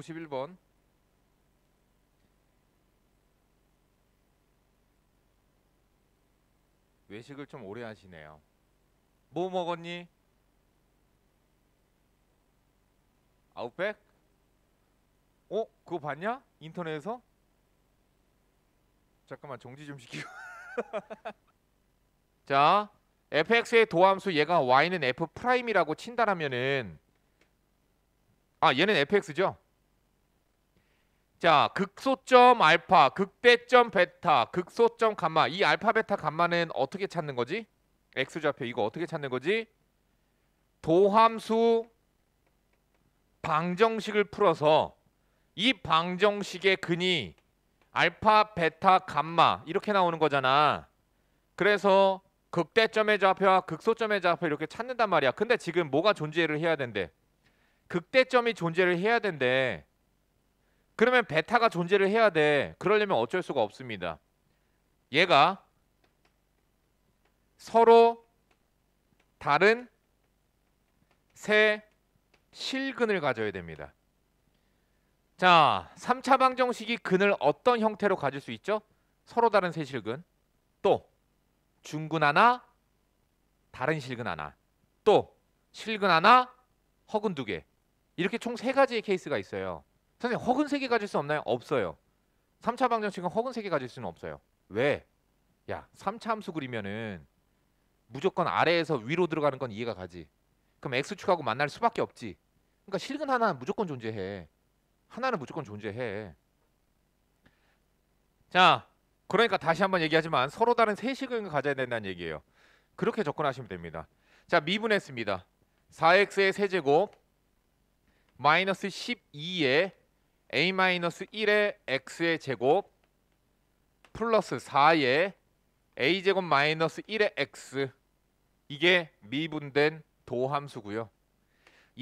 51번 외식을 좀 오래 하시네요. 뭐 먹었니? 아웃백? 어? 그거 봤냐? 인터넷에서? 잠깐만 정지 좀 시키고 자 fx의 도함수 얘가 y는 f 프라임이라고 친다라면은 아 얘는 fx죠? 자, 극소점 알파, 극대점 베타, 극소점 감마. 이 알파 베타 감마는 어떻게 찾는 거지? x좌표 이거 어떻게 찾는 거지? 도함수 방정식을 풀어서 이 방정식의 근이 알파, 베타, 감마 이렇게 나오는 거잖아. 그래서 극대점의 좌표와 극소점의 좌표 이렇게 찾는단 말이야. 근데 지금 뭐가 존재를 해야 된대? 극대점이 존재를 해야 된대. 그러면 베타가 존재를 해야 돼. 그러려면 어쩔 수가 없습니다. 얘가 서로 다른 세 실근을 가져야 됩니다. 자, 3차 방정식이 근을 어떤 형태로 가질 수 있죠? 서로 다른 세 실근. 또 중근 하나, 다른 실근 하나. 또 실근 하나, 허근 두 개. 이렇게 총 세 가지의 케이스가 있어요. 선생님 허근 세개 가질 수 없나요? 없어요. 3차 방정식은 허근 세개 가질 수는 없어요. 왜? 야 3차 함수 그리면은 무조건 아래에서 위로 들어가는 건 이해가 가지. 그럼 x축하고 만날 수밖에 없지. 그러니까 실근 하나는 무조건 존재해. 하나는 무조건 존재해. 자, 그러니까 다시 한번 얘기하지만 서로 다른 세 식을 가져야 된다는 얘기예요. 그렇게 접근하시면 됩니다. 자, 미분했습니다. 4x의 세제곱 마이너스 12의 a-1의 x의 제곱 플러스 4의 a제곱 마이너스 1의 x 이게 미분된 도함수고요.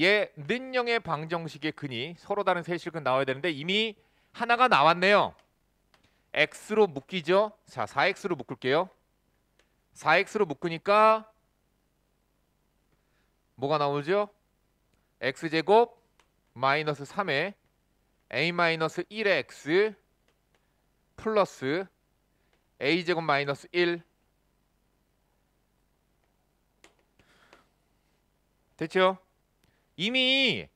얘 는영의 방정식의 근이 서로 다른 세실근 나와야 되는데 이미 하나가 나왔네요. x로 묶이죠. 자, 4x로 묶을게요. 4x로 묶으니까 뭐가 나오죠? x제곱 마이너스 3의 a-1의 x 플러스 a제곱 마이너스 1 됐죠? 이미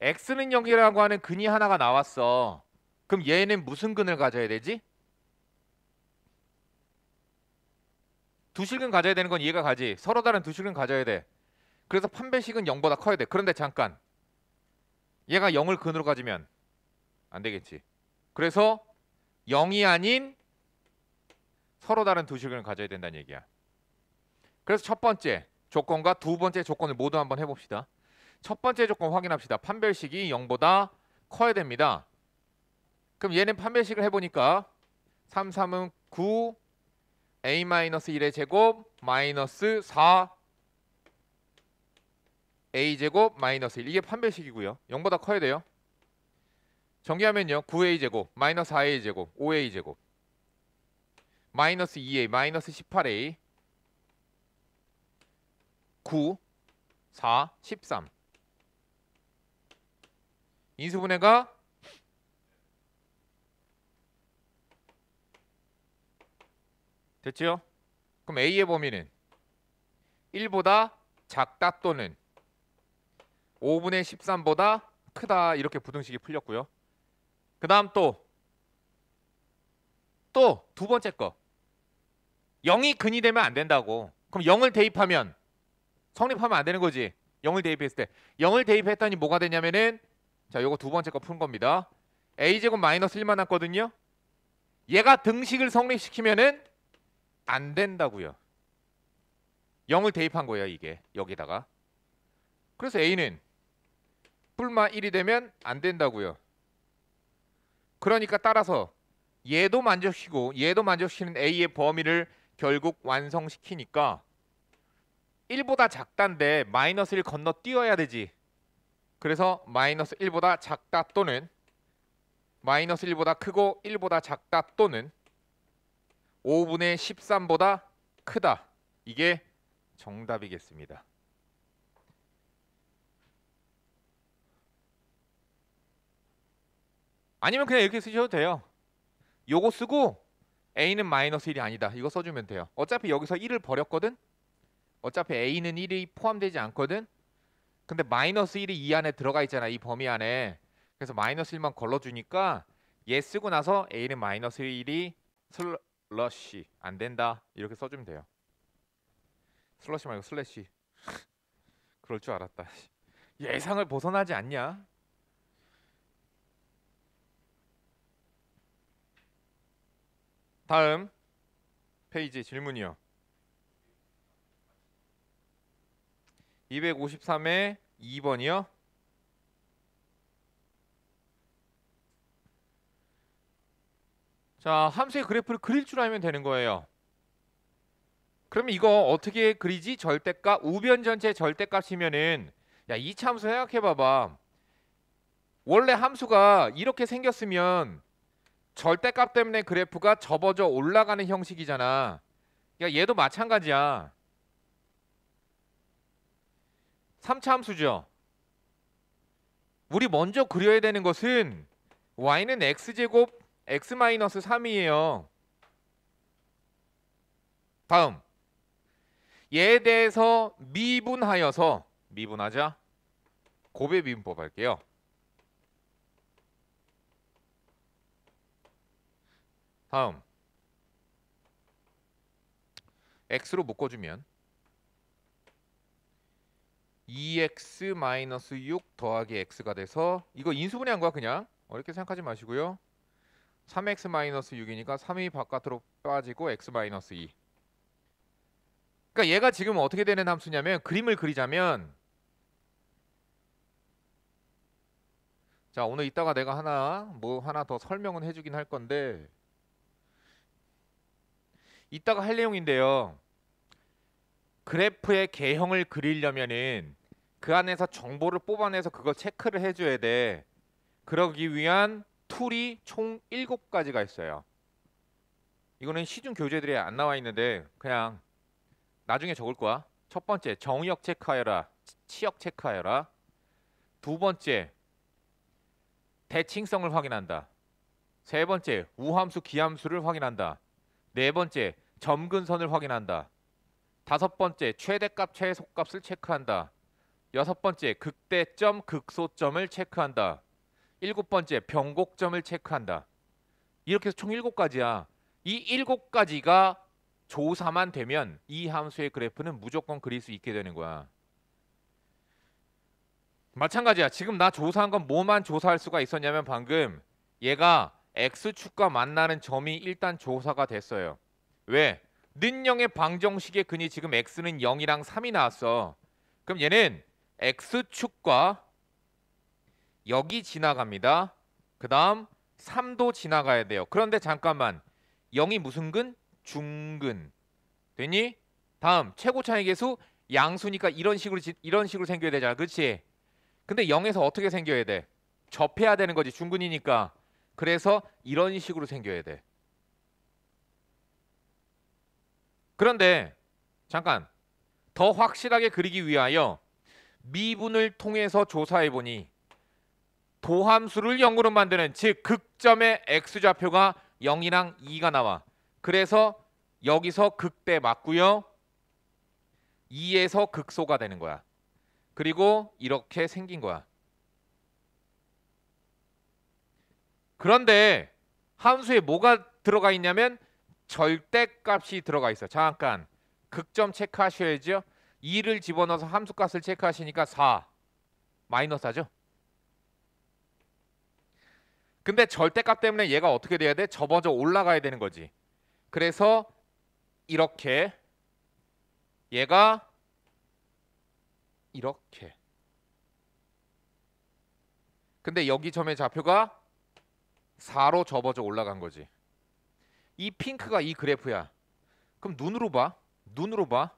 x는 0이라고 하는 근이 하나가 나왔어. 그럼 얘는 무슨 근을 가져야 되지? 두실근 가져야 되는 건 이해가 가지. 서로 다른 두실근 가져야 돼. 그래서 판배식은 0보다 커야 돼. 그런데 잠깐. 얘가 0을 근으로 가지면 안 되겠지. 그래서 0이 아닌 서로 다른 두식을 가져야 된다는 얘기야. 그래서 첫 번째 조건과 두 번째 조건을 모두 한번 해봅시다. 첫 번째 조건 확인합시다. 판별식이 0보다 커야 됩니다. 그럼 얘는 판별식을 해보니까 3, 3은 9, a-1의 제곱, 마이너스 4, a제곱, 마이너스 1. 이게 판별식이고요. 0보다 커야 돼요. 정리하면요. 9a 제곱 마이너스 4a 제곱 5a 제곱 마이너스 2a 마이너스 18a 9 4 13 인수분해가 됐죠? 그럼 a의 범위는 1보다 작다 또는 5분의 13보다 크다 이렇게 부등식이 풀렸고요. 그 다음 또 또 두 번째 거 0이 근이 되면 안 된다고 그럼 0을 대입하면 성립하면 안 되는 거지 0을 대입했을 때 0을 대입했더니 뭐가 되냐면은 자 요거 두 번째 거 푼 겁니다 a제곱 마이너스 1만 왔거든요 얘가 등식을 성립시키면은 안 된다고요 0을 대입한 거예요 이게 여기다가 그래서 a는 뿔마 1이 되면 안 된다고요 그러니까 따라서 얘도 만족시키고 얘도 만족시키는 A의 범위를 결국 완성시키니까 1보다 작단데 마이너스 를 건너뛰어야 되지. 그래서 마이너스 1보다 작다 또는 마이너스 1보다 크고 1보다 작다 또는 5분의 13보다 크다. 이게 정답이겠습니다. 아니면 그냥 이렇게 쓰셔도 돼요. 요거 쓰고 a는 마이너스 1이 아니다. 이거 써주면 돼요. 어차피 여기서 1을 버렸거든. 어차피 a는 1이 포함되지 않거든. 근데 마이너스 1이 이 안에 들어가 있잖아. 이 범위 안에. 그래서 마이너스 1만 걸러주니까 얘 쓰고 나서 a는 마이너스 1이 슬러시 안 된다. 이렇게 써주면 돼요. 슬러시 말고 슬래시. 그럴 줄 알았다. 예상을 벗어나지 않냐? 다음 페이지 질문이요. 253에 2번이요. 자, 함수의 그래프를 그릴 줄 알면 되는 거예요. 그러면 이거 어떻게 그리지? 절대값, 우변 전체 절대값이면은 야, 이 참수 생각해 봐봐. 원래 함수가 이렇게 생겼으면 절대값 때문에 그래프가 접어져 올라가는 형식이잖아. 야 그러니까 얘도 마찬가지야. 3차 함수죠. 우리 먼저 그려야 되는 것은 y는 x제곱 x-3이에요. 다음 얘에 대해서 미분하여서 미분하자 고배 미분법 할게요. 다음 x로 묶어주면 2x e 6 더하기 x가 돼서 이거 인수분해한 거야 그냥 어렵게 생각하지 마시고요 3x 6이니까 3이 바깥으로 빠지고 x 2 그러니까 얘가 지금 어떻게 되는 함수냐면 그림을 그리자면 자 오늘 이따가 내가 하나 뭐 하나 더 설명은 해주긴 할 건데 이따가 할 내용인데요. 그래프의 개형을 그리려면은 그 안에서 정보를 뽑아내서 그걸 체크를 해줘야 돼. 그러기 위한 툴이 총 7가지가 있어요. 이거는 시중 교재들이 안 나와 있는데 그냥 나중에 적을 거야. 첫 번째 정의역 체크하여라. 치역 체크하여라. 두 번째 대칭성을 확인한다. 세 번째 우함수 기함수를 확인한다. 네 번째, 점근선을 확인한다. 다섯 번째, 최대값 최소값을 체크한다. 여섯 번째, 극대점 극소점을 체크한다. 일곱 번째, 변곡점을 체크한다. 이렇게 해서 총 일곱 가지야. 이 일곱 가지가 조사만 되면 이 함수의 그래프는 무조건 그릴 수 있게 되는 거야. 마찬가지야. 지금 나 조사한 건 뭐만 조사할 수가 있었냐면 방금 얘가 x축과 만나는 점이 일단 조사가 됐어요. 왜? 는0의 방정식의 근이 지금 x는 0이랑 3이 나왔어. 그럼 얘는 x축과 여기 지나갑니다. 그 다음 3도 지나가야 돼요. 그런데 잠깐만 0이 무슨 근? 중근. 되니? 다음 최고 차의 개수 양수니까 이런 식으로 이런 식으로 생겨야 되잖아. 그렇지? 근데 0에서 어떻게 생겨야 돼? 접해야 되는 거지. 중근이니까. 그래서 이런 식으로 생겨야 돼. 그런데 잠깐 더 확실하게 그리기 위하여 미분을 통해서 조사해 보니 도함수를 0으로 만드는 즉 극점의 x좌표가 0이랑 2가 나와. 그래서 여기서 극대 맞고요. 2에서 극소가 되는 거야. 그리고 이렇게 생긴 거야. 그런데 함수에 뭐가 들어가 있냐면 절대값이 들어가 있어요. 잠깐 극점 체크하셔야죠. 2를 집어넣어서 함수값을 체크하시니까 4 마이너스 하죠. 근데 절대값 때문에 얘가 어떻게 돼야 돼? 접어져 올라가야 되는 거지. 그래서 이렇게 얘가 이렇게 근데 여기 점의 좌표가 4로 접어져 올라간 거지. 이 핑크가 이 그래프야. 그럼 눈으로 봐. 눈으로 봐.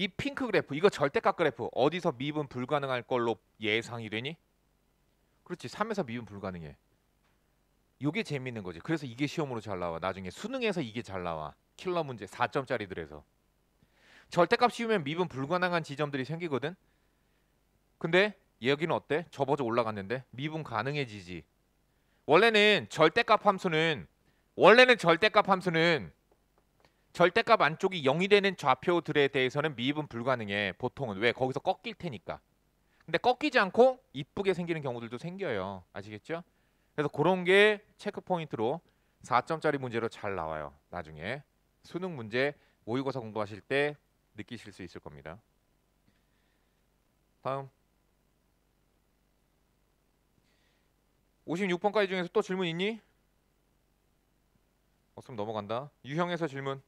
이 핑크 그래프, 이거 절대값 그래프 어디서 미분 불가능할 걸로 예상이 되니? 그렇지, 3에서 미분 불가능해. 이게 재밌는 거지. 그래서 이게 시험으로 잘 나와. 나중에 수능에서 이게 잘 나와. 킬러 문제 4점짜리들에서. 절대값 씌우면 미분 불가능한 지점들이 생기거든. 근데 여기는 어때? 접어져 올라갔는데 미분 가능해지지. 원래는 절대값 함수는 원래는 절대값 함수는 절대값 안쪽이 0이 되는 좌표들에 대해서는 미입은 불가능해. 보통은 왜 거기서 꺾일 테니까. 근데 꺾이지 않고 이쁘게 생기는 경우들도 생겨요. 아시겠죠? 그래서 그런 게 체크 포인트로 4점짜리 문제로 잘 나와요. 나중에 수능 문제 모의고사 공부하실 때 느끼실 수 있을 겁니다. 다음 56번까지 중에서 또 질문 있니? 없으면 어, 넘어간다. 유형에서 질문.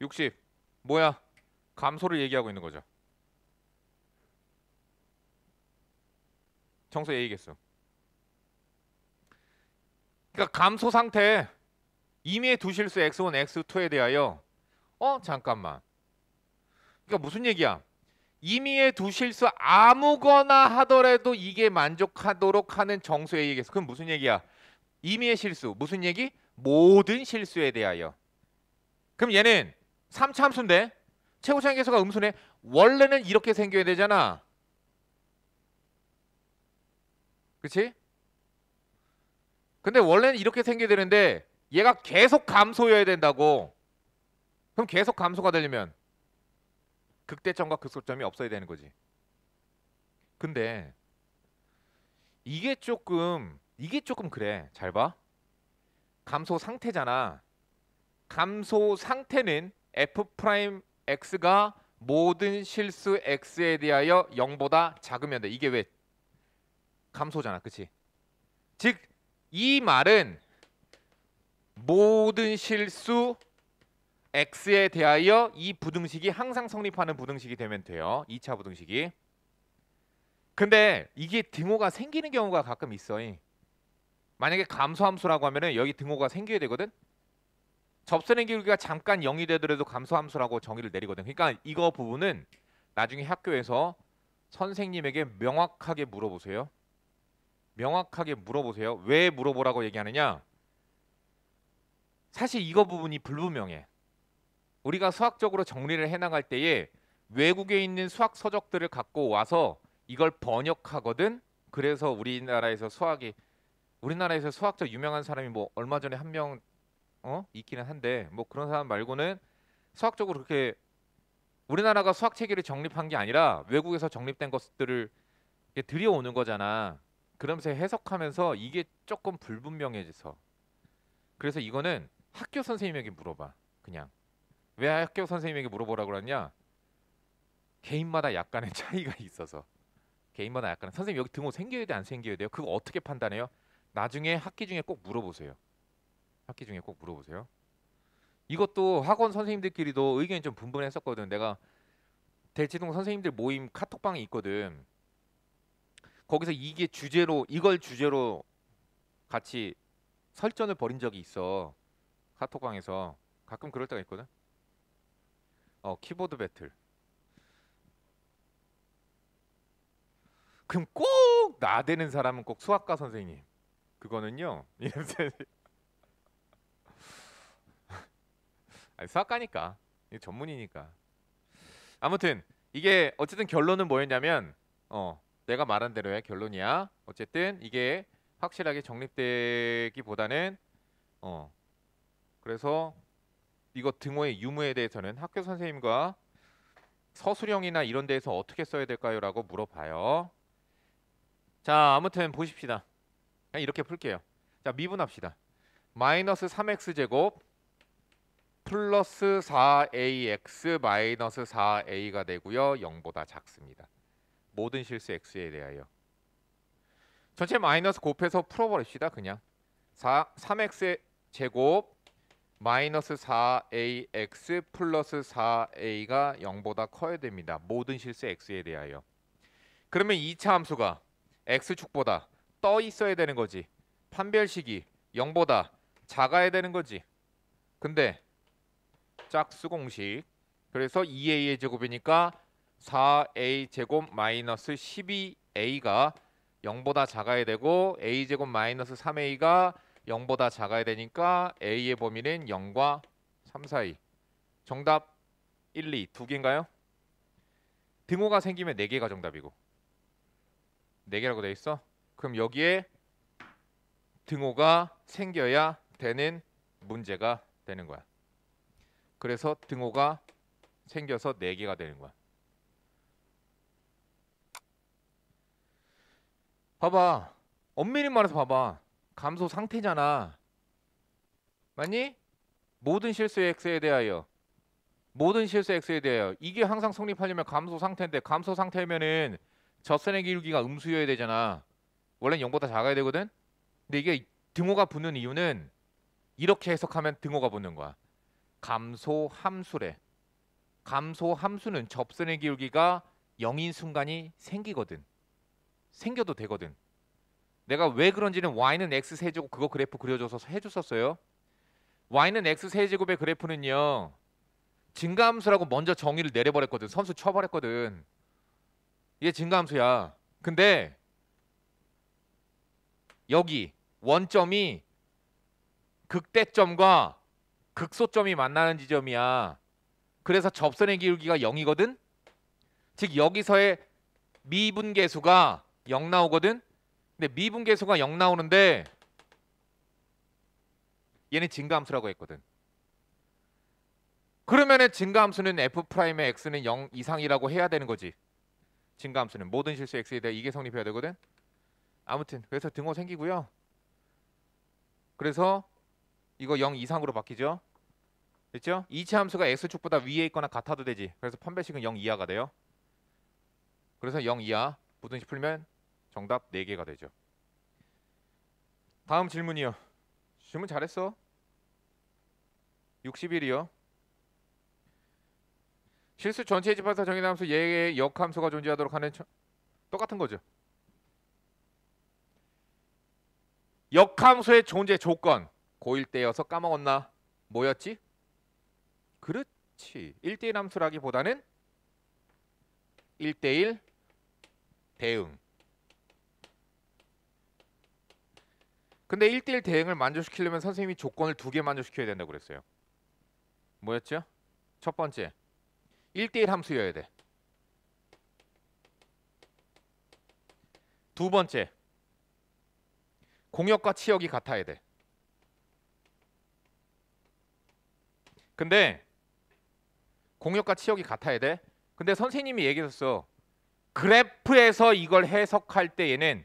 60. 뭐야? 감소를 얘기하고 있는 거죠. 정서 기겠어 그러니까 감소 상태 임의의 두 실수 x1, x2에 대하여 어 잠깐만 그러니까 무슨 얘기야? 이미의두 실수 아무거나 하더라도 이게 만족하도록 하는 정수의 얘기에서 그건 무슨 얘기야? 이미의 실수 무슨 얘기? 모든 실수에 대하여. 그럼 얘는 3차 함수인데 최고차항 계수가 음수네. 원래는 이렇게 생겨야 되잖아. 그치 근데 원래는 이렇게 생겨야 되는데 얘가 계속 감소여야 된다고. 그럼 계속 감소가 되려면 극대점과 극소점이 없어야 되는 거지. 근데 이게 조금 이게 조금 그래. 잘 봐. 감소 상태잖아. 감소 상태는 f 프라임 x가 모든 실수 x에 대하여 0보다 작으면 돼. 이게 왜 감소잖아. 그치즉이 말은 모든 실수 x에 대하여 이 부등식이 항상 성립하는 부등식이 되면 돼요. 2차 부등식이. 근데 이게 등호가 생기는 경우가 가끔 있어요. 만약에 감소함수라고 하면은 여기 등호가 생겨야 되거든. 접선의 기울기가 잠깐 0이 되더라도 감소함수라고 정의를 내리거든. 그러니까 이거 부분은 나중에 학교에서 선생님에게 명확하게 물어보세요. 명확하게 물어보세요. 왜 물어보라고 얘기하느냐? 사실 이거 부분이 불분명해. 우리가 수학적으로 정리를 해나갈 때에 외국에 있는 수학 서적들을 갖고 와서 이걸 번역하거든. 그래서 우리나라에서 수학이 우리나라에서 수학적 유명한 사람이 뭐 얼마 전에 한 명 어? 있기는 한데 뭐 그런 사람 말고는 수학적으로 그렇게 우리나라가 수학 체계를 정립한 게 아니라 외국에서 정립된 것들을 들여오는 거잖아. 그러면서 해석하면서 이게 조금 불분명해져서 그래서 이거는 학교 선생님에게 물어봐. 그냥 왜 학교 선생님에게 물어보라고 그러냐? 개인마다 약간의 차이가 있어서 개인마다 약간 선생님 여기 등호 생겨야 돼 안 생겨야 돼요? 그거 어떻게 판단해요? 나중에 학기 중에 꼭 물어보세요. 학기 중에 꼭 물어보세요. 이것도 학원 선생님들끼리도 의견이 좀 분분했었거든. 내가 대치동 선생님들 모임 카톡방이 있거든. 거기서 이게 주제로 이걸 주제로 같이 설전을 벌인 적이 있어. 카톡방에서 가끔 그럴 때가 있거든. 어 키보드 배틀 그럼 꼭 나대는 사람은 꼭 수학과 선생님 그거는요 이름 예, 아니 수학과니까 이게 전문이니까 아무튼 이게 어쨌든 결론은 뭐였냐면 어 내가 말한 대로의 결론이야 어쨌든 이게 확실하게 정립되기보다는 어 그래서 이거 등호의 유무에 대해서는 학교 선생님과 서술형이나 이런 데에서 어떻게 써야 될까요? 라고 물어봐요. 자 아무튼 보십시다. 그냥 이렇게 풀게요. 자 미분합시다. 마이너스 3x제곱 플러스 4ax 마이너스 4a가 되고요. 0보다 작습니다. 모든 실수 x에 대하여. 전체 마이너스 곱해서 풀어버립시다. 그냥 4, 3x 제곱 마이너스 4ax 플러스 4a가 0보다 커야 됩니다. 모든 실수 x에 대하여. 그러면 2차 함수가 x축보다 떠 있어야 되는 거지. 판별식이 0보다 작아야 되는 거지. 근데 짝수 공식. 그래서 2a의 제곱이니까 4a 제곱 마이너스 12a가 0보다 작아야 되고 a 제곱 마이너스 3a가 0보다 작아야 되니까 A의 범위는 0과 3, 4, 이 정답 1, 2두 개인가요? 등호가 생기면 4 개가 정답이고 4 개라고 돼 있어? 그럼 여기에 등호가 생겨야 되는 문제가 되는 거야. 그래서 등호가 생겨서 4 개가 되는 거야. 봐봐. 엄밀히 말해서 봐봐. 감소 상태잖아. 맞니? 모든 실수의 x에 대하여 모든 실수 x에 대하여 이게 항상 성립하려면 감소 상태인데 감소 상태면은 젖선의 기울기가 음수여야 되잖아. 원래는 0보다 작아야 되거든. 근데 이게 등호가 붙는 이유는 이렇게 해석하면 등호가 붙는 거야. 감소 함수래. 감소 함수는 접선의 기울기가 0인 순간이 생기거든. 생겨도 되거든. 내가 왜 그런지는 y는 x 세제곱 그거 그래프 그려줘서 해줬었어요. y는 x 세제곱의 그래프는요. 증가함수라고 먼저 정의를 내려버렸거든. 선수 쳐버렸거든. 이게 증가함수야. 근데 여기 원점이 극대점과 극소점이 만나는 지점이야. 그래서 접선의 기울기가 0이거든. 즉 여기서의 미분계수가 0 나오거든. 근데 미분계수가 0 나오는데 얘는 증가함수라고 했거든. 그러면은 증가함수는 f'의 x는 0 이상이라고 해야 되는 거지. 증가함수는 모든 실수 x에 대해 이게 성립해야 되거든. 아무튼 그래서 등호 생기고요. 그래서 이거 0 이상으로 바뀌죠. 됐죠? 이치 함수가 x축보다 위에 있거나 같아도 되지. 그래서 판별식은 0 이하가 돼요. 그래서 0 이하 부든식 풀면 정답 4개가 되죠. 다음 질문이요. 질문 잘했어. 60일이요. 실수 전체 집합사 정의함수 얘의 역함수가 존재하도록 하는 처... 똑같은 거죠. 역함수의 존재 조건 고1 때여서 까먹었나? 뭐였지? 그렇지. 1대1 함수라기보다는 1대1 대응. 근데 1대1 대응을 만족시키려면 선생님이 조건을 두 개 만족시켜야 된다고 그랬어요. 뭐였죠? 첫 번째. 1대1 함수여야 돼. 두 번째. 공역과 치역이 같아야 돼. 근데 공역과 치역이 같아야 돼. 근데 선생님이 얘기했었어. 그래프에서 이걸 해석할 때 얘는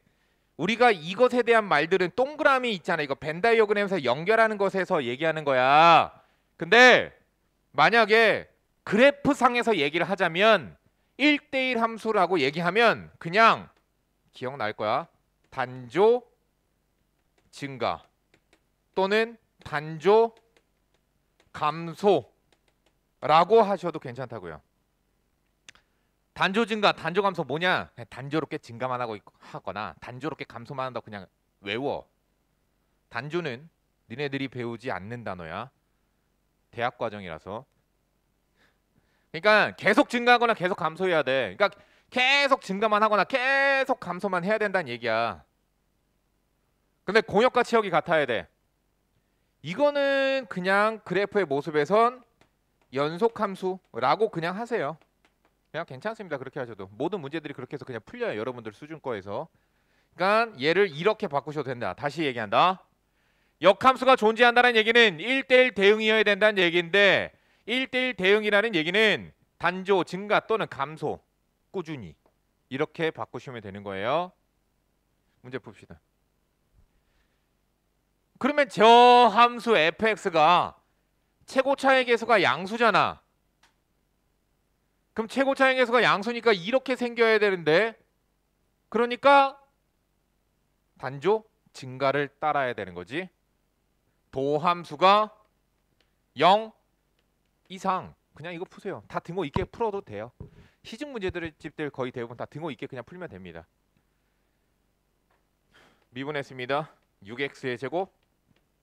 우리가 이것에 대한 말들은 동그라미 있잖아. 이거 벤다이어그램에서 연결하는 것에서 얘기하는 거야. 근데 만약에 그래프 상에서 얘기를 하자면 1대1 함수라고 얘기하면 그냥 기억날 거야. 단조 증가 또는 단조 감소라고 하셔도 괜찮다고요. 단조 증가, 단조 감소 뭐냐? 단조롭게 증가만 하고 하거나 단조롭게 감소만 한다 고 그냥 외워. 단조는 니네들이 배우지 않는 단어야. 대학 과정이라서. 그러니까 계속 증가하거나 계속 감소해야 돼. 그러니까 계속 증가만 하거나 계속 감소만 해야 된다는 얘기야. 근데 공역과 체역이 같아야 돼. 이거는 그냥 그래프의 모습에선 연속함수라고 그냥 하세요. 그냥 괜찮습니다. 그렇게 하셔도 모든 문제들이 그렇게 해서 그냥 풀려요. 여러분들 수준 거에서. 그러니까 얘를 이렇게 바꾸셔도 된다. 다시 얘기한다. 역함수가 존재한다는 얘기는 1대1 대응이어야 된다는 얘기인데 1대1 대응이라는 얘기는 단조, 증가 또는 감소 꾸준히 이렇게 바꾸시면 되는 거예요. 문제 풉시다. 그러면 저 함수 fx가 최고차의 계수가 양수잖아. 그럼 최고 차항에서가 양수니까 이렇게 생겨야 되는데 그러니까 단조 증가를 따라야 되는 거지. 도함수가 0 이상 그냥 이거 푸세요. 다 등호 있게 풀어도 돼요. 시중 문제들 집들 거의 대부분 다 등호 있게 그냥 풀면 됩니다. 미분했습니다. 6x의 제곱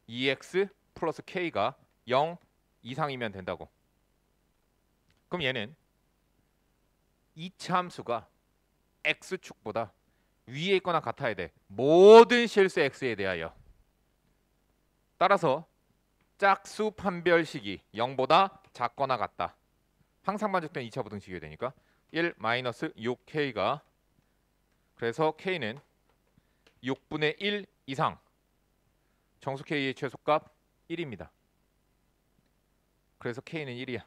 2x 플러스 k가 0 이상이면 된다고. 그럼 얘는 이차 함수가 x축보다 위에 있거나 같아야 돼. 모든 실수 x에 대하여. 따라서 짝수 판별식이 0보다 작거나 같다. 항상 만족된 2차 부등식이 되니까 1 6k가 그래서 k는 6분의 1 이상 정수 k의 최소값 1입니다. 그래서 k는 1이야.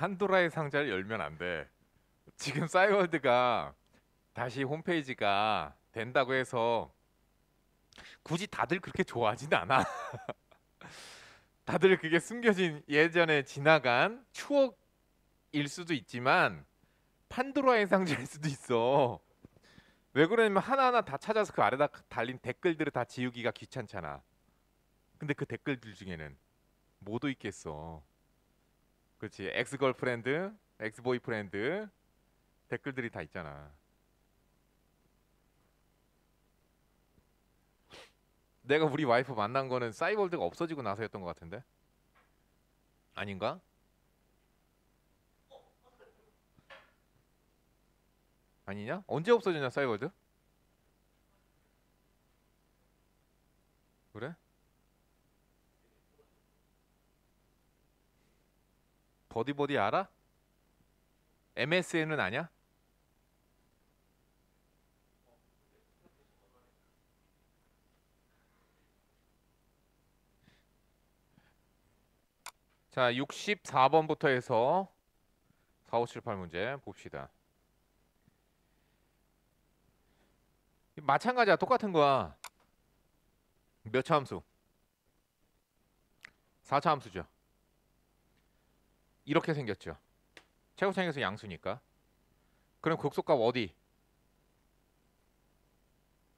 판도라의 상자를 열면 안 돼. 지금 싸이월드가 다시 홈페이지가 된다고 해서 굳이 다들 그렇게 좋아하진 않아. 다들 그게 숨겨진 예전에 지나간 추억일 수도 있지만 판도라의 상자일 수도 있어. 왜 그러냐면 하나하나 다 찾아서 그 아래다 달린 댓글들을 다 지우기가 귀찮잖아. 근데 그 댓글들 중에는 뭐도 있겠어. 그렇지. 엑스 걸프렌드, 엑스 보이프렌드 댓글들이 다 있잖아. 내가 우리 와이프 만난 거는 사이월드가 없어지고 나서였던 것 같은데? 아닌가? 아니냐? 언제 없어졌냐 사이월드? 그래? 버디버디 알아? MSN은 아냐? 자, 64번부터 해서 4578 문제 봅시다. 마찬가지야. 똑같은 거야. 몇 차 함수? 4차 함수죠. 이렇게 생겼죠. 최고창에서 양수니까. 그럼 극소값 어디?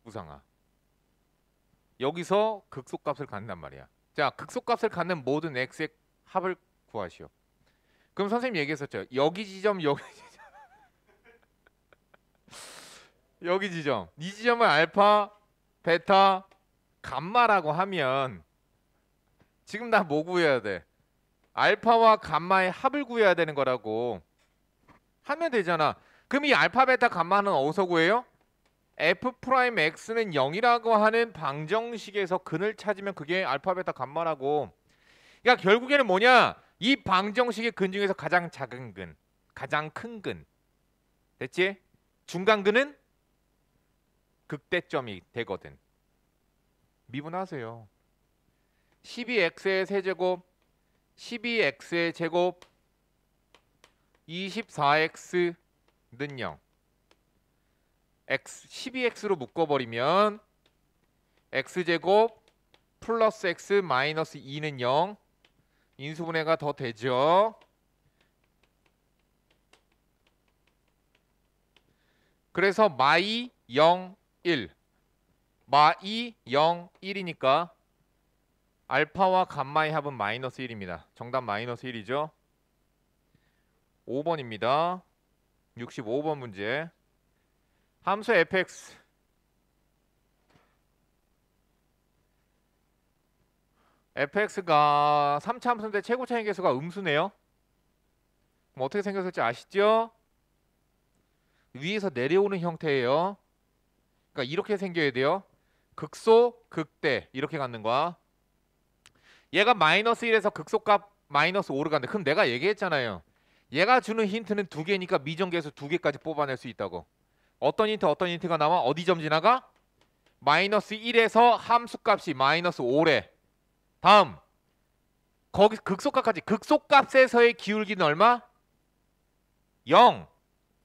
우상아. 여기서 극소값을 갖는단 말이야. 자, 극소값을 갖는 모든 x의 합을 구하시오. 그럼 선생님 얘기했었죠. 여기 지점, 여기 지점. 여기 지점. 이 지점을 알파, 베타, 감마라고 하면 지금 나 뭐 구해야 돼? 알파와 감마의 합을 구해야 되는 거라고 하면 되잖아. 그럼 이 알파, 베타, 감마는 어디서 구해요? f 프라임 x는 0이라고 하는 방정식에서 근을 찾으면 그게 알파, 베타, 감마라고. 그러니까 결국에는 뭐냐? 이 방정식의 근 중에서 가장 작은 근, 가장 큰 근. 됐지? 중간 근은 극대점이 되거든. 미분하세요. 12x의 세제곱 12x의 제곱 24x는 0 x 12x로 묶어버리면 x제곱 플러스 x 마이너스 2는 0 인수분해가 더 되죠 그래서 마이 0 1 마이 0 1이니까 알파와 감마의 합은 마이너스 1입니다. 정답 마이너스 1이죠. 5번입니다. 65번 문제. 함수 fx fx가 3차 함수인데 최고 차인 개수가 음수네요. 그럼 어떻게 생겼을지 아시죠? 위에서 내려오는 형태예요. 그러니까 이렇게 생겨야 돼요. 극소, 극대 이렇게 갖는 거야. 얘가 마이너스 1에서 극소값 마이너스 5로 간다. 그럼 내가 얘기했잖아요. 얘가 주는 힌트는 두 개니까 미정계에서 두 개까지 뽑아낼 수 있다고. 어떤 힌트 어떤 힌트가 나와? 어디 점 지나가? 마이너스 1에서 함수값이 마이너스 5래. 다음 거기 극소값까지 극소값에서의 기울기는 얼마? 0.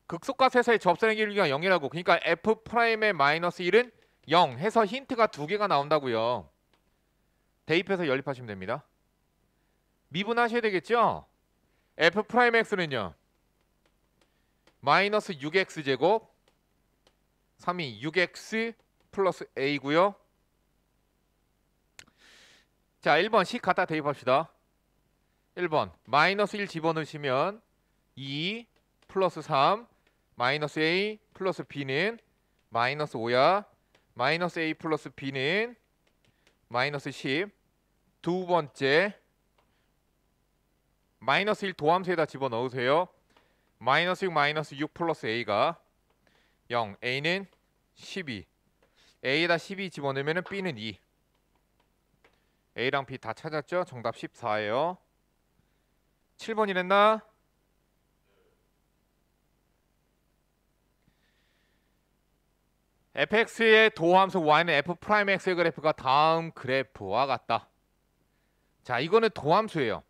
극소값에서의 접선의 기울기가 0이라고. 그러니까 f 프라임의 마이너스 1은 0 해서 힌트가 두 개가 나온다고요. 대입해서 연립하시면 됩니다. 미분하셔야 되겠죠? f 프라임 x는요. 마이너스 6x 제곱 3이 6x 플러스 a고요. 자, 1번 식 갖다 대입합시다. 1번 마이너스 1 집어넣으시면 2 플러스 3 마이너스 a 플러스 b는 마이너스 5야 마이너스 a 플러스 b는 마이너스 10두 번째 마이너스 1 도함수에다 집어넣으세요. 마이너스 6 마이너스 6 플러스 A가 0, A는 12 A에다 12 집어넣으면 B는 2 A랑 B 다 찾았죠? 정답 14예요 7번이랬나? fx의 도함수 y는 f'x의 그래프가 다음 그래프와 같다 자, 이거는 도함수예요.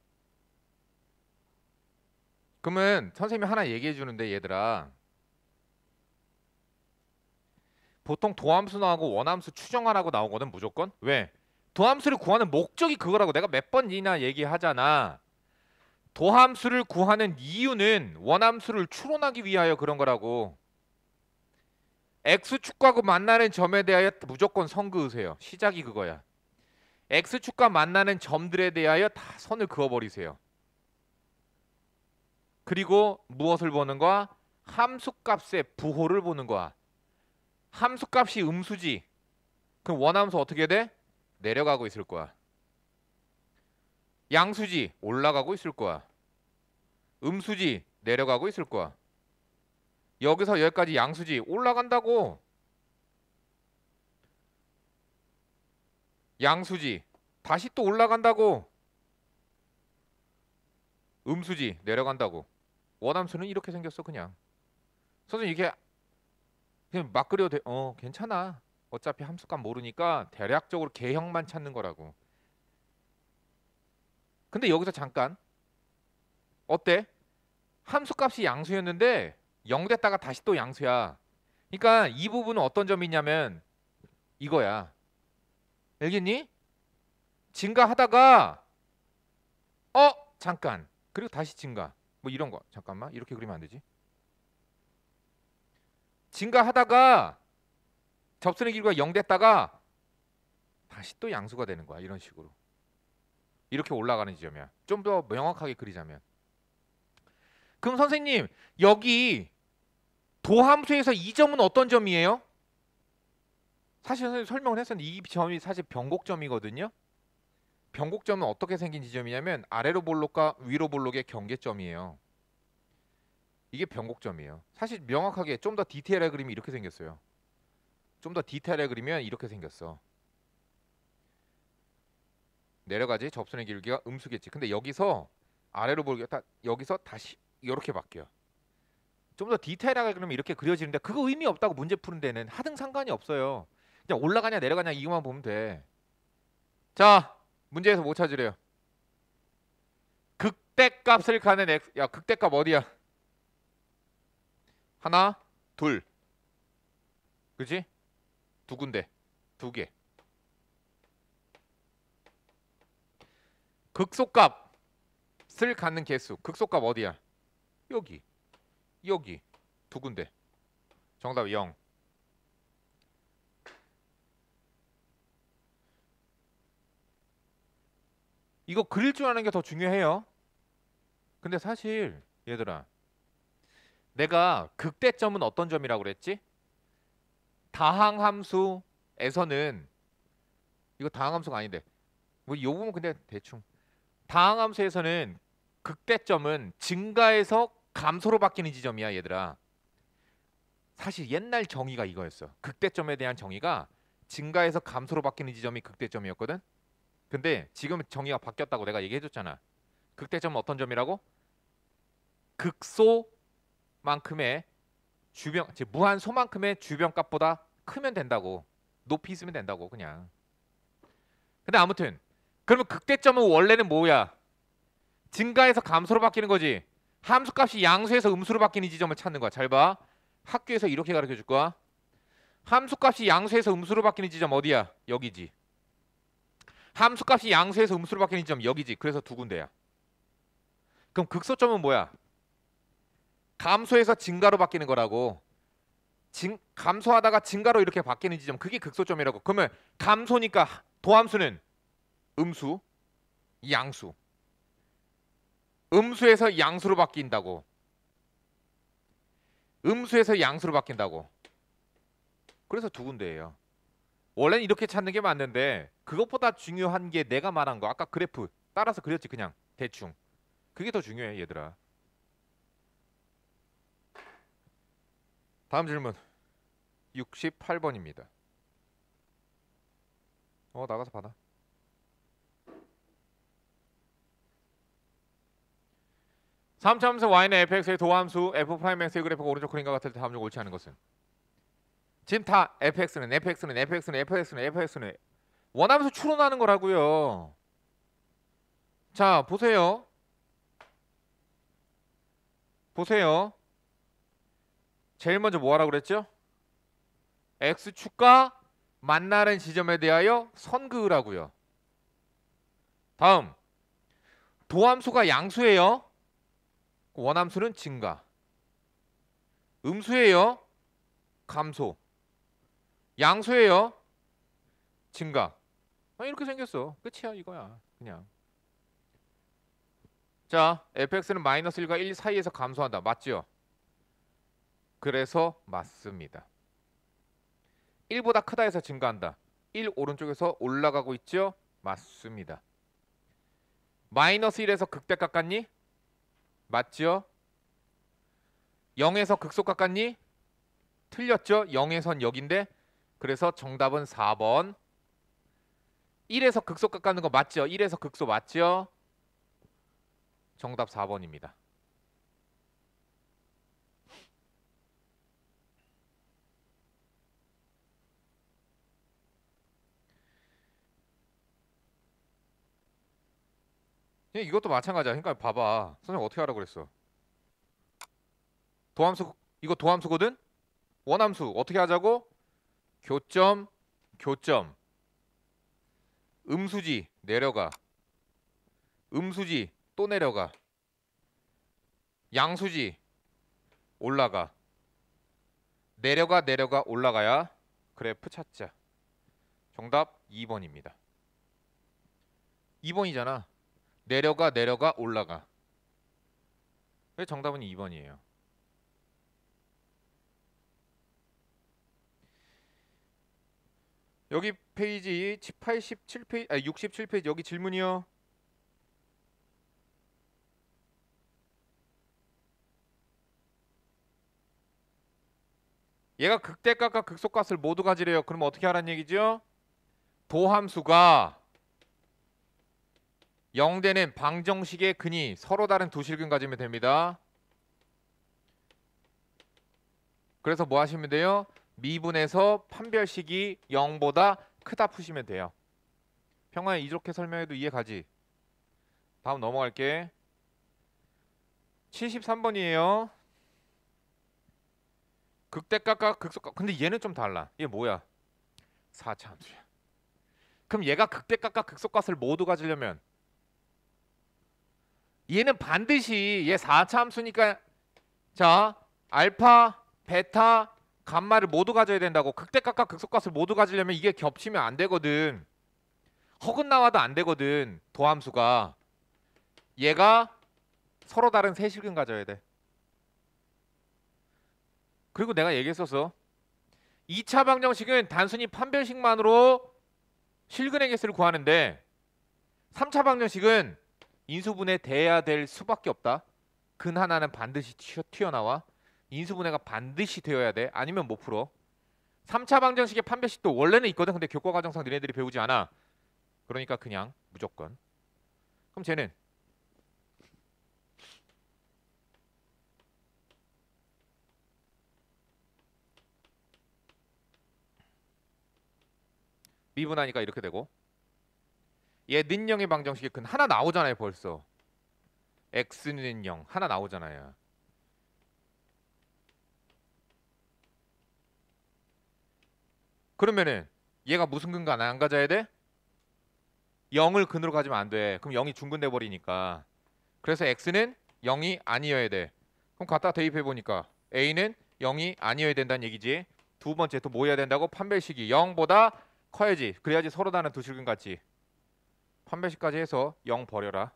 그러면 선생님이 하나 얘기해 주는데 얘들아. 보통 도함수 나오고 원함수 추정하라고 나오거든 무조건. 왜? 도함수를 구하는 목적이 그거라고 내가 몇 번이나 얘기하잖아. 도함수를 구하는 이유는 원함수를 추론하기 위하여 그런 거라고. x축과고 만나는 점에 대하여 무조건 성그으세요. 시작이 그거야. x축과 만나는 점들에 대하여 다 선을 그어버리세요. 그리고 무엇을 보는 거야? 함수값의 부호를 보는 거야. 함수값이 음수지. 그럼 원함수 어떻게 돼? 내려가고 있을 거야. 양수지 올라가고 있을 거야. 음수지 내려가고 있을 거야. 여기서 여기까지 양수지 올라간다고. 양수지 다시 또 올라간다고 음수지 내려간다고 원함수는 이렇게 생겼어 그냥 선생님 이게 그냥 막 그려도 돼. 어 괜찮아 어차피 함수값 모르니까 대략적으로 개형만 찾는 거라고 근데 여기서 잠깐 어때? 함수값이 양수였는데 0 됐다가 다시 또 양수야 그러니까 이 부분은 어떤 점이냐면 이거야 알겠니? 증가하다가 어 잠깐 그리고 다시 증가 뭐 이런 거 잠깐만 이렇게 그리면 안 되지 증가하다가 접선의 길이가 0 됐다가 다시 또 양수가 되는 거야 이런 식으로 이렇게 올라가는 지점이야 좀 더 명확하게 그리자면 그럼 선생님 여기 도함수에서 이 점은 어떤 점이에요? 사실 설명을 했었는데 이 점이 사실 변곡점이거든요. 변곡점은 어떻게 생긴 지점이냐면 아래로 볼록과 위로 볼록의 경계점이에요. 이게 변곡점이에요. 사실 명확하게 좀 더 디테일하게 그림이 이렇게 생겼어요. 좀 더 디테일하게 그리면 이렇게 생겼어. 내려가지 접선의 길기가 음수겠지. 근데 여기서 아래로 볼게요. 여기서 다시 이렇게 바뀌어요. 좀 더 디테일하게 그러면 이렇게 그려지는데 그거 의미 없다고 문제 푸는 데는 하등 상관이 없어요. 그냥 올라가냐 내려가냐 이거만 보면 돼. 자, 문제에서 못 뭐 찾으래요. 극대값을 가는 x 야, 극대값 어디야? 하나, 둘. 그지? 두 군데. 두 개. 극소값을 갖는 개수. 극소값 어디야? 여기. 여기. 두 군데. 정답 0. 이거 그릴 줄 아는 게 더 중요해요. 근데 사실 얘들아 내가 극대점은 어떤 점이라고 그랬지? 다항 함수에서는 이거 다항 함수가 아닌데 뭐요 부분 근데 대충 다항 함수에서는 극대점은 증가에서 감소로 바뀌는 지점이야 얘들아 사실 옛날 정의가 이거였어 극대점에 대한 정의가 증가에서 감소로 바뀌는 지점이 극대점이었거든 근데 지금 정의가 바뀌었다고 내가 얘기해줬잖아. 극대점 은 어떤 점이라고? 극소만큼의 주변, 즉 무한소만큼의 주변값보다 크면 된다고. 높이 있으면 된다고 그냥. 근데 아무튼 그러면 극대점은 원래는 뭐야? 증가해서 감소로 바뀌는 거지. 함수값이 양수에서 음수로 바뀌는 지점을 찾는 거야. 잘 봐. 학교에서 이렇게 가르쳐 줄 거야. 함수값이 양수에서 음수로 바뀌는 지점 어디야? 여기지. 함수값이 양수에서 음수로 바뀌는 지점 여기지. 그래서 두 군데야. 그럼 극소점은 뭐야? 감소에서 증가로 바뀌는 거라고. 진, 감소하다가 증가로 이렇게 바뀌는 지점. 그게 극소점이라고. 그러면 감소니까 도함수는 음수, 양수. 음수에서 양수로 바뀐다고. 음수에서 양수로 바뀐다고. 그래서 두 군데예요. 원래는 이렇게 찾는 게 맞는데 그것보다 중요한 게 내가 말한 거 아까 그래프 따라서 그렸지 그냥 대충 그게 더 중요해 얘들아 다음 질문 68번입니다 어 나가서 받아 삼차함수 y는 fx의 도함수 f 프라임 x의 그래프가 오른쪽 그림과 같을 때 다음 중 옳지 않은 것은 지금 다 fx는 fx는 fx는 fx는 fx는 원하면서 추론하는 거라고요. 자 보세요. 보세요. 제일 먼저 뭐 하라고 그랬죠? x축과 만나는 지점에 대하여 선 그으라고요. 다음 도함수가 양수예요. 원함수는 증가. 음수예요. 감소. 양수예요. 증가. 어, 이렇게 생겼어. 끝이야 이거야. 그냥. 자, fx는 마이너스 1과 1 사이에서 감소한다. 맞죠? 그래서 맞습니다. 1보다 크다 해서 증가한다. 1 오른쪽에서 올라가고 있죠? 맞습니다. 마이너스 1에서 극대 깎았니? 맞죠? 0에서 극속 깎았니? 틀렸죠? 0의 선 여긴데 그래서 정답은 4번. 1에서 극소 깎아는 거 맞죠? 1에서 극소 맞죠? 정답 4번입니다. 예, 이것도 마찬가지야. 그러니까 봐봐. 선생님 어떻게 하라고 그랬어? 도함수 이거 도함수거든? 원함수 어떻게 하자고? 교점 교점 음수지 내려가 음수지 또 내려가 양수지 올라가 내려가 내려가 올라가야 그래프 찾자 정답 2번입니다 2번이잖아 내려가 내려가 올라가 왜 정답은 2번이에요 여기 페이지 87페이지 아 67페이지 여기 질문이요. 얘가 극대값과 극소값을 모두 가지래요. 그럼 어떻게 하란 얘기죠? 도함수가 0되는 방정식의 근이 서로 다른 두 실근 가지면 됩니다. 그래서 뭐 하시면 돼요? 미분에서 판별식이 0보다 크다 푸시면 돼요. 평화에 이렇게 설명해도 이해 가지? 다음 넘어갈게. 73번이에요. 극대값과 극소값. 근데 얘는 좀 달라. 얘 뭐야? 4차 함수야. 그럼 얘가 극대값과 극소값을 모두 가지려면 얘는 반드시 얘 4차 함수니까 자 알파, 베타, 간마를 모두 가져야 된다고 극대값과 극속값을 모두 가지려면 이게 겹치면 안 되거든. 허근 나와도 안 되거든. 도함수가. 얘가 서로 다른 세 실근 가져야 돼. 그리고 내가 얘기했었어. 2차 방정식은 단순히 판별식만으로 실근의 개수를 구하는데 3차 방정식은 인수분해 돼야 될 수밖에 없다. 근 하나는 반드시 튀어나와. 인수분해가 반드시 되어야 돼. 아니면 못 풀어. 3차 방정식의 판별식도 원래는 있거든. 근데 교과 과정상 너네들이 배우지 않아. 그러니까 그냥 무조건. 그럼 쟤는 미분하니까 이렇게 되고 얘 는영의 방정식에 근 하나 나오잖아요 벌써 x는 0 하나 나오잖아요 그러면은 얘가 무슨 근가 안, 안 가져야 돼? 0을 근으로 가지면 안 돼. 그럼 0이 중근 돼 버리니까. 그래서 x는 0이 아니어야 돼. 그럼 갖다 대입해 보니까 a는 0이 아니어야 된다는 얘기지. 두 번째 또 뭐 해야 된다고? 판별식이 0보다 커야지. 그래야지 서로 다른 두 실근 같지. 판별식까지 해서 0 버려라.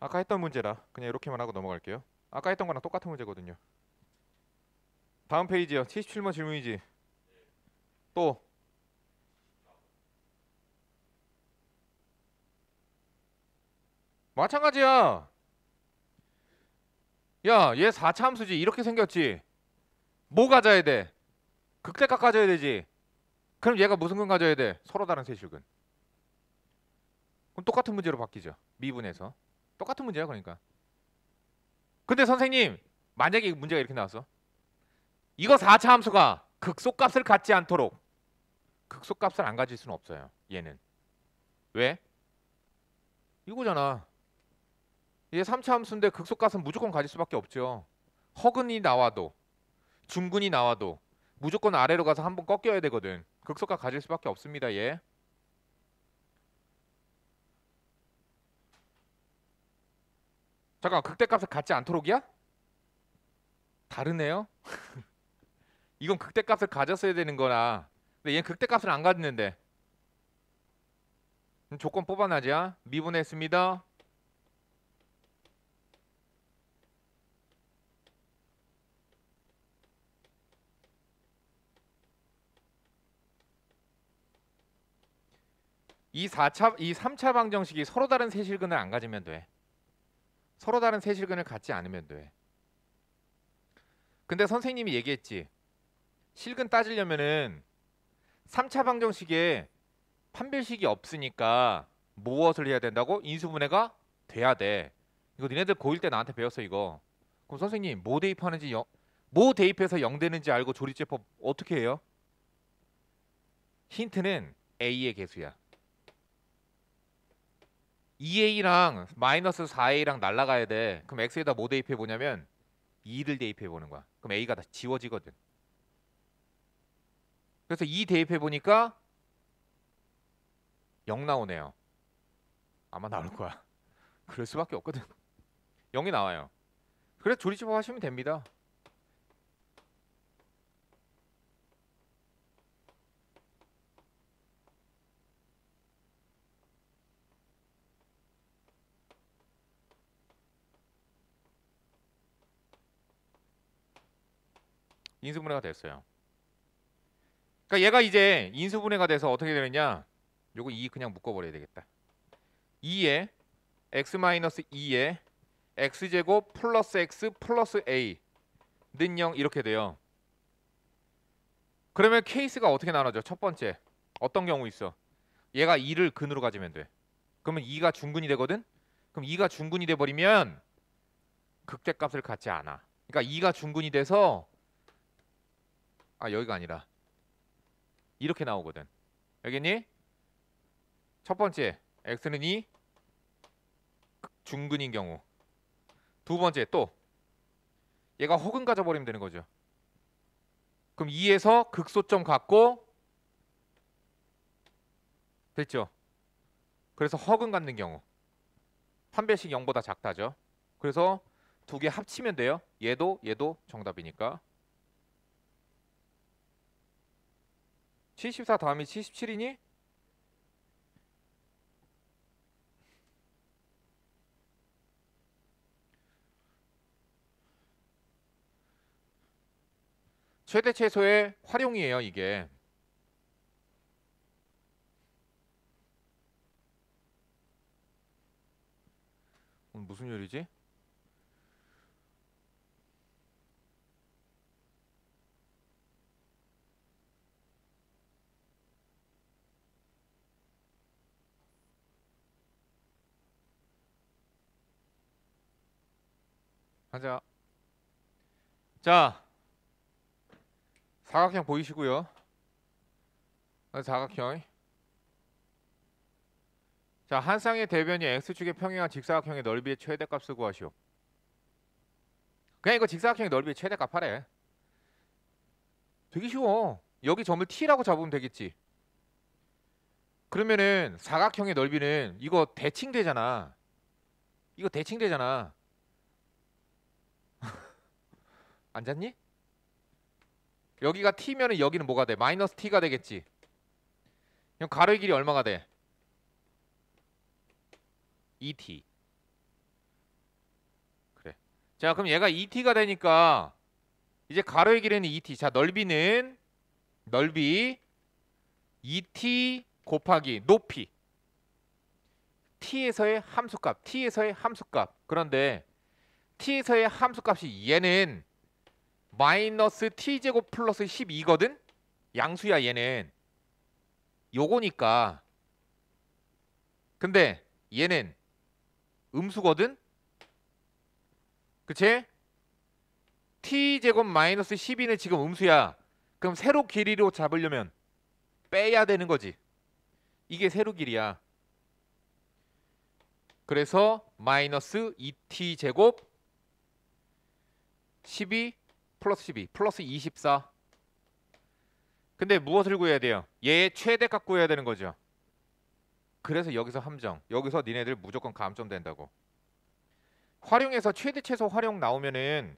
아까 했던 문제라 그냥 이렇게만 하고 넘어갈게요. 아까 했던 거랑 똑같은 문제거든요. 다음 페이지요. 77번 질문이지. 또 마찬가지야. 야, 얘 4차 함수지. 이렇게 생겼지. 뭐 가져야 돼? 극대값 가져야 되지. 그럼 얘가 무슨 근 가져야 돼? 서로 다른 세실근. 그럼 똑같은 문제로 바뀌죠. 미분에서. 똑같은 문제야, 그러니까. 근데 선생님, 만약에 문제가 이렇게 나왔어. 이거 4차 함수가 극소값을 갖지 않도록 극소값을 안 가질 수는 없어요. 얘는. 왜? 이거잖아. 이게 3차 함수인데 극소값은 무조건 가질 수밖에 없죠. 허근이 나와도 중근이 나와도 무조건 아래로 가서 한번 꺾여야 되거든. 극소값 가질 수밖에 없습니다. 얘. 잠깐 극대값을 갖지 않도록이야? 다르네요. 이건 극대값을 가졌어야 되는 거라 근데 얘는 극대값을 안 가졌는데 조건 뽑아놔자 미분했습니다 이 4차, 이 3차 방정식이 서로 다른 세실근을 안 가지면 돼. 서로 다른 세실근을 갖지 않으면 돼. 근데 선생님이 얘기했지. 실근 따지려면은 3차 방정식에 판별식이 없으니까 무엇을 해야 된다고? 인수분해가 돼야 돼. 이거 니네들 고1 때 나한테 배웠어 이거. 그럼 선생님 뭐 대입하는지 영, 뭐 대입해서 0 되는지 알고 조립제법 어떻게 해요? 힌트는 A의 개수야. 2A랑 마이너스 4A랑 날라가야 돼. 그럼 X에다 뭐 대입해 보냐면 2를 대입해 보는 거야. 그럼 A가 다 지워지거든. 그래서 2 대입해 보니까 0 나오네요. 아마 나올 거야. 그럴 수밖에 없거든. 0이 나와요. 그래 조리집합 하시면 됩니다. 인수문해가 됐어요. 그러니까 얘가 이제 인수분해가 돼서 어떻게 되느냐? 요거 2 e 그냥 묶어버려야 되겠다. 2에 x 2에 x 제곱 플러스 x 플러스 a 는 0 이렇게 돼요. 그러면 케이스가 어떻게 나눠져? 첫 번째 어떤 경우 있어? 얘가 2를 근으로 가지면 돼. 그러면 2가 중근이 되거든. 그럼 2가 중근이 돼 버리면 극대값을 갖지 않아. 그러니까 2가 중근이 돼서 아 여기가 아니라 이렇게 나오거든. 알겠니? 첫 번째 x는 2 중근인 경우 두 번째 또 얘가 혹은 가져버리면 되는 거죠. 그럼 2에서 극소점 갖고 됐죠. 그래서 허근 갖는 경우 판별식 0보다 작다죠. 그래서 두 개 합치면 돼요. 얘도 얘도 정답이니까. 74다음이 77이니? 최대 최소의 활용이에요, 이게. 무슨 요리지? 가자. 자, 사각형 보이시고요. 어, 사각형. 자, 한 쌍의 대변이 x축의 평행한 직사각형의 넓이의 최대값을 구하시오. 그냥 이거 직사각형의 넓이의 최대값 하래. 되게 쉬워. 여기 점을 t라고 잡으면 되겠지. 그러면은 사각형의 넓이는 이거 대칭되잖아. 이거 대칭되잖아. 앉았니 여기가 t면은 여기는 뭐가 돼? 마이너스 t가 되겠지. 그럼 가로의 길이 얼마가 돼? 2t. 그래. 자, 그럼 얘가 2t가 되니까 이제 가로의 길이는 2t. 자, 넓이는 넓이 2t 곱하기 높이. t에서의 함수값, t에서의 함수값. 그런데 t에서의 함수값이 얘는 마이너스 t제곱 플러스 12거든? 양수야 얘는 요거니까 근데 얘는 음수거든? 그치? t제곱 마이너스 12는 지금 음수야 그럼 세로 길이로 잡으려면 빼야 되는 거지 이게 세로 길이야 그래서 마이너스 2t제곱 12 플러스 12, 플러스 24. 근데 무엇을 구해야 돼요? 얘의 최대값 구해야 되는 거죠. 그래서 여기서 함정, 여기서 니네들 무조건 감점된다고. 활용해서 최대 최소 활용 나오면은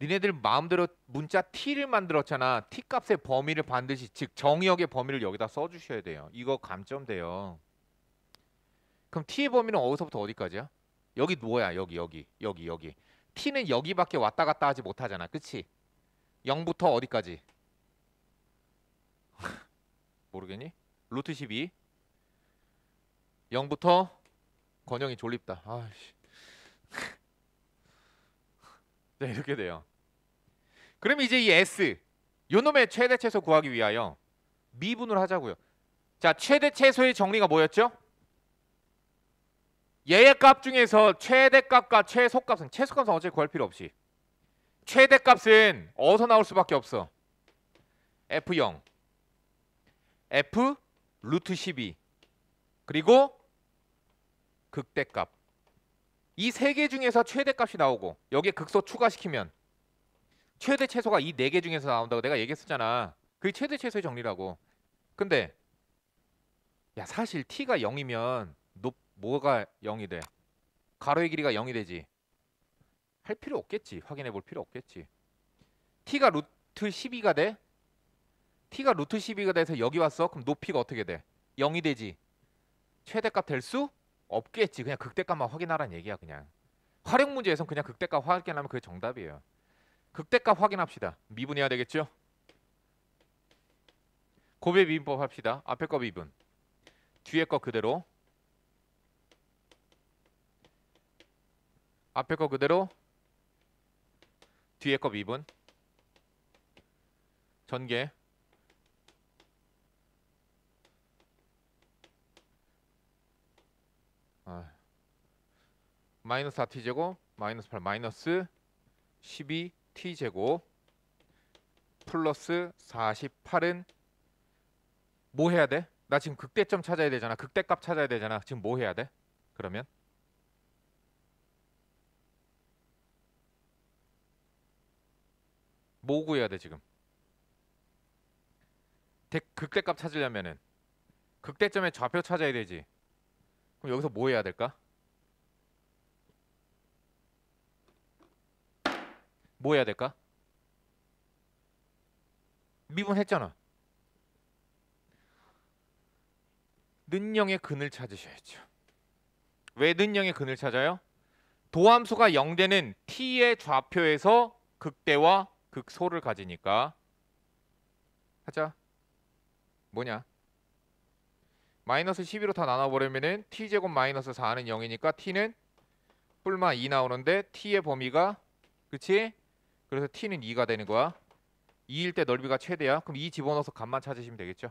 니네들 마음대로 문자 t를 만들었잖아. t 값의 범위를 반드시 즉 정의역의 범위를 여기다 써 주셔야 돼요. 이거 감점돼요. 그럼 t의 범위는 어디서부터 어디까지야? 여기 뭐야? 여기 여기 여기 여기. t는 여기밖에 왔다 갔다 하지 못하잖아. 그치? 0부터 어디까지? 모르겠니? 루트 12 0부터 권영이 졸립다. 아씨 네, 이렇게 돼요. 그럼 이제 이 S 요놈의 최대 최소 구하기 위하여 미분을 하자고요. 자, 최대 최소의 정리가 뭐였죠? 예의값 중에서 최대값과 최소값은 최소값은 어차피 구할 필요 없이 최대값은 어디서 나올 수밖에 없어 f0 f 루트 12 그리고 극대값 이 세 개 중에서 최대값이 나오고 여기에 극소 추가시키면 최대 최소가 이 네 개 중에서 나온다고 내가 얘기했었잖아 그게 최대 최소의 정리라고 근데 야 사실 t가 0이면 뭐가 0이 돼? 가로의 길이가 0이 되지. 할 필요 없겠지. 확인해 볼 필요 없겠지. t가 루트 12가 돼? t가 루트 12가 돼서 여기 왔어? 그럼 높이가 어떻게 돼? 0이 되지. 최대값 될 수 없겠지. 그냥 극대값만 확인하라는 얘기야 그냥. 활용 문제에선 그냥 극대값 확인하면 그게 정답이에요. 극대값 확인합시다. 미분해야 되겠죠? 고배 미분법 합시다. 앞에 거 미분. 뒤에 거 그대로. 앞에 거 그대로 뒤에 거 미분 전개 아. 마이너스 4t 제곱 마이너스 8 마이너스 12t 제곱 플러스 48은 뭐 해야 돼? 나 지금 극대점 찾아야 되잖아 극대값 찾아야 되잖아 지금 뭐 해야 돼? 그러면 뭐 구해야 돼 지금? 대, 극대값 찾으려면은 극대점의 좌표 찾아야 되지. 그럼 여기서 뭐 해야 될까? 뭐 해야 될까? 미분했잖아. 는영의 근을 찾으셔야죠. 왜 는영의 근을 찾아요? 도함수가 0되는 t의 좌표에서 극대와 극소를 가지니까 하자 뭐냐 마이너스 12로 다 나눠버리면은 t제곱 마이너스 4는 0이니까 t는 뿔마 2 나오는데 t의 범위가 그치? 그래서 t는 2가 되는 거야 2일 때 넓이가 최대야 그럼 2 집어넣어서 값만 찾으시면 되겠죠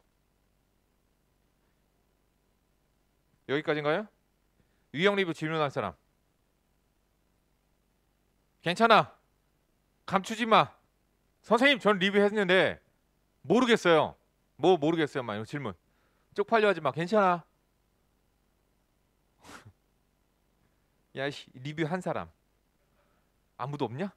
여기까지인가요? 유형 리뷰 질문할 사람 괜찮아 감추지 마 선생님 전 리뷰했는데 모르겠어요. 뭐 모르겠어요. 막 이런 질문. 쪽팔려 하지 마. 괜찮아. 야, 리뷰 한 사람. 아무도 없냐?